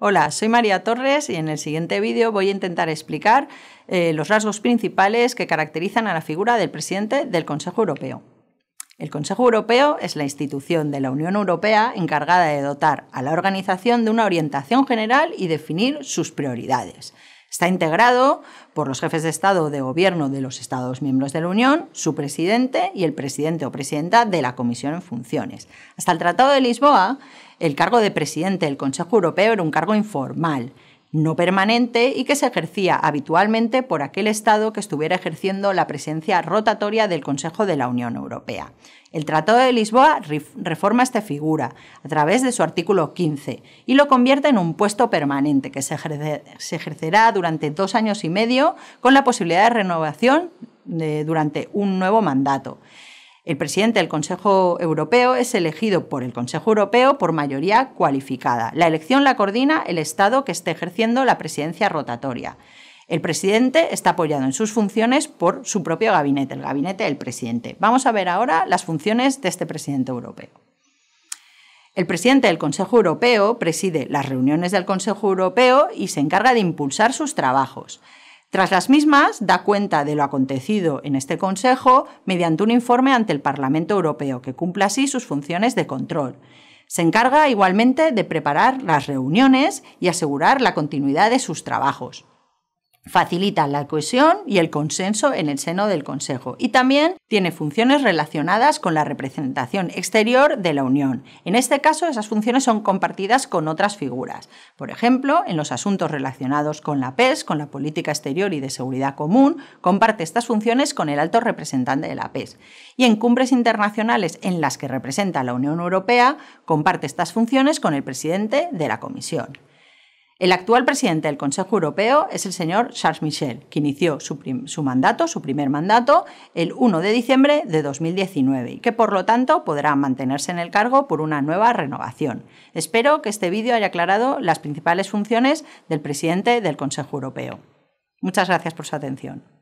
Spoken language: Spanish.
Hola, soy María Torres y en el siguiente vídeo voy a intentar explicar eh, los rasgos principales que caracterizan a la figura del presidente del Consejo Europeo. El Consejo Europeo es la institución de la Unión Europea encargada de dotar a la organización de una orientación general y definir sus prioridades. Está integrado por los jefes de Estado o de Gobierno de los Estados miembros de la Unión, su presidente y el presidente o presidenta de la Comisión en funciones. Hasta el Tratado de Lisboa, el cargo de presidente del Consejo Europeo era un cargo informal, no permanente y que se ejercía habitualmente por aquel Estado que estuviera ejerciendo la presencia rotatoria del Consejo de la Unión Europea. El Tratado de Lisboa reforma esta figura a través de su artículo 15 y lo convierte en un puesto permanente que se, ejercerá durante dos años y medio con la posibilidad de renovación eh, durante un nuevo mandato. El presidente del Consejo Europeo es elegido por el Consejo Europeo por mayoría cualificada. La elección la coordina el Estado que esté ejerciendo la presidencia rotatoria. El presidente está apoyado en sus funciones por su propio gabinete, el gabinete del presidente. Vamos a ver ahora las funciones de este presidente europeo. El presidente del Consejo Europeo preside las reuniones del Consejo Europeo y se encarga de impulsar sus trabajos. Tras las mismas, da cuenta de lo acontecido en este Consejo mediante un informe ante el Parlamento Europeo, que cumple así sus funciones de control. Se encarga igualmente de preparar las reuniones y asegurar la continuidad de sus trabajos. Facilita la cohesión y el consenso en el seno del Consejo y también tiene funciones relacionadas con la representación exterior de la Unión. En este caso, esas funciones son compartidas con otras figuras. Por ejemplo, en los asuntos relacionados con la PES, con la política exterior y de seguridad común, comparte estas funciones con el alto representante de la PES. Y en cumbres internacionales en las que representa a la Unión Europea, comparte estas funciones con el presidente de la Comisión. El actual presidente del Consejo Europeo es el señor Charles Michel, que inició su, mandato, su primer mandato, el 1 de diciembre de 2019 y que por lo tanto podrá mantenerse en el cargo por una nueva renovación. Espero que este vídeo haya aclarado las principales funciones del presidente del Consejo Europeo. Muchas gracias por su atención.